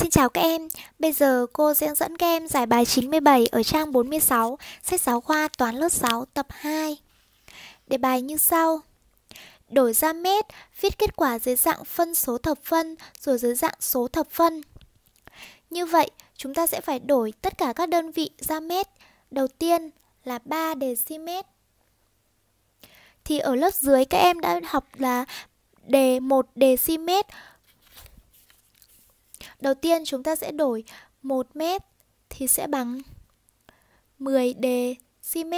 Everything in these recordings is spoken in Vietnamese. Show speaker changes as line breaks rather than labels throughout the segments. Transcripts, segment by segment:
Xin chào các em, bây giờ cô sẽ dẫn các em giải bài 97 ở trang 46, sách giáo khoa toán lớp 6 tập 2. Đề bài như sau. Đổi ra mét, viết kết quả dưới dạng phân số thập phân rồi dưới dạng số thập phân. Như vậy, chúng ta sẽ phải đổi tất cả các đơn vị ra mét. Đầu tiên là 3 dm. Thì ở lớp dưới các em đã học là đề 1 dm Đầu tiên chúng ta sẽ đổi 1 mét thì sẽ bằng 10 dm.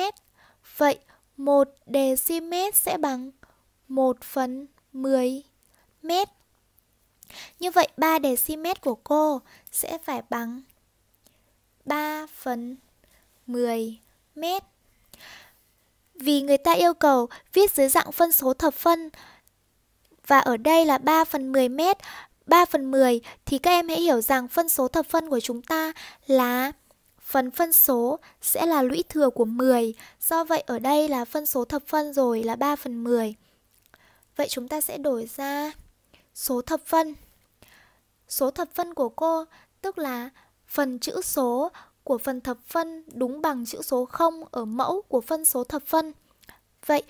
Vậy 1 dm sẽ bằng 1 phần 10 mét. Như vậy 3 dm của cô sẽ phải bằng 3 phần 10 mét. Vì người ta yêu cầu viết dưới dạng phân số thập phân và ở đây là 3 phần 10 mét 3 phần 10 thì các em hãy hiểu rằng phân số thập phân của chúng ta là phần phân số sẽ là lũy thừa của 10. Do vậy ở đây là phân số thập phân rồi là 3 phần 10. Vậy chúng ta sẽ đổi ra số thập phân. Số thập phân của cô tức là phần chữ số của phần thập phân đúng bằng chữ số 0 ở mẫu của phân số thập phân. Vậy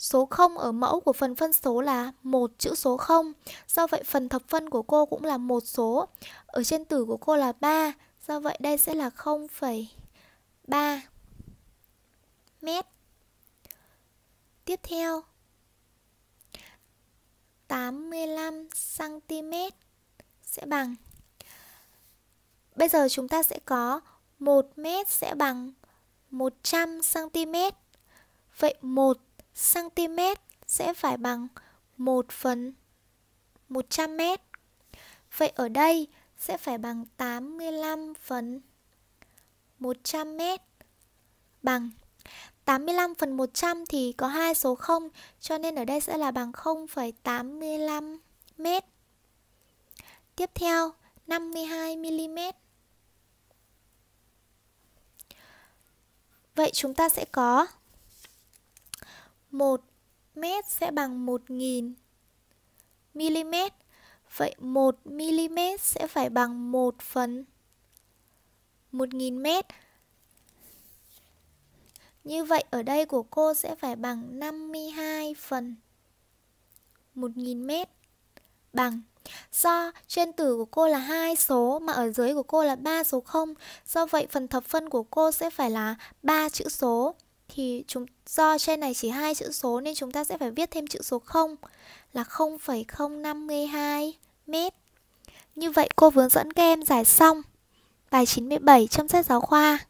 Số 0 ở mẫu của phần phân số là một chữ số 0. Do vậy phần thập phân của cô cũng là một số. Ở trên tử của cô là 3. Do vậy đây sẽ là 0,3 mét. Tiếp theo 85 cm sẽ bằng Bây giờ chúng ta sẽ có 1 mét sẽ bằng 100 cm. Vậy 1 cm sẽ phải bằng 1 phần 100 m. Vậy ở đây sẽ phải bằng 85 phần 100 m bằng 85 phần 100 thì có hai số 0 cho nên ở đây sẽ là bằng 0,85 m. Tiếp theo 52 mm. Vậy chúng ta sẽ có 1 mét sẽ bằng 1.000 mm. Vậy 1 mm sẽ phải bằng 1 phần 1.000 mét. Như vậy ở đây của cô sẽ phải bằng 52 phần 1.000 mét bằng Do trên tử của cô là hai số mà ở dưới của cô là ba số 0 Do vậy phần thập phân của cô sẽ phải là ba chữ số thì chúng do trên này chỉ hai chữ số nên chúng ta sẽ phải viết thêm chữ số 0 là 0,052 mét. Như vậy cô hướng dẫn các em giải xong bài 97 trong sách giáo khoa.